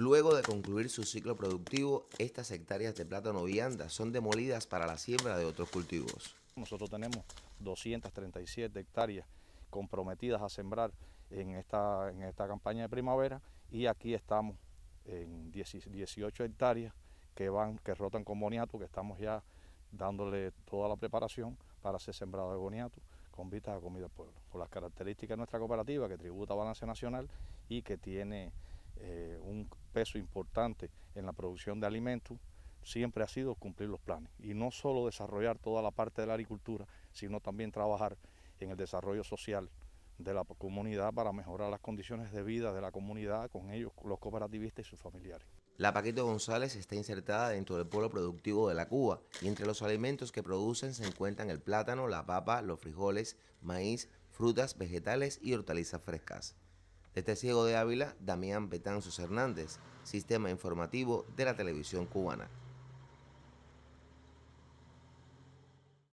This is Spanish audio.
Luego de concluir su ciclo productivo, estas hectáreas de plátano vianda son demolidas para la siembra de otros cultivos. Nosotros tenemos 237 hectáreas comprometidas a sembrar en esta, en esta campaña de primavera y aquí estamos en 18 hectáreas que van, que rotan con boniato, que estamos ya dándole toda la preparación para ser sembrado de boniato con vistas a comida al pueblo. Por las características de nuestra cooperativa que tributa a Balance Nacional y que tiene eh, un peso importante en la producción de alimentos, siempre ha sido cumplir los planes y no solo desarrollar toda la parte de la agricultura, sino también trabajar en el desarrollo social de la comunidad para mejorar las condiciones de vida de la comunidad con ellos, los cooperativistas y sus familiares. La Paquito González está insertada dentro del pueblo productivo de la Cuba y entre los alimentos que producen se encuentran el plátano, la papa, los frijoles, maíz, frutas, vegetales y hortalizas frescas. Desde Ciego de Ávila, Damián Betanzos Hernández, Sistema Informativo de la Televisión Cubana.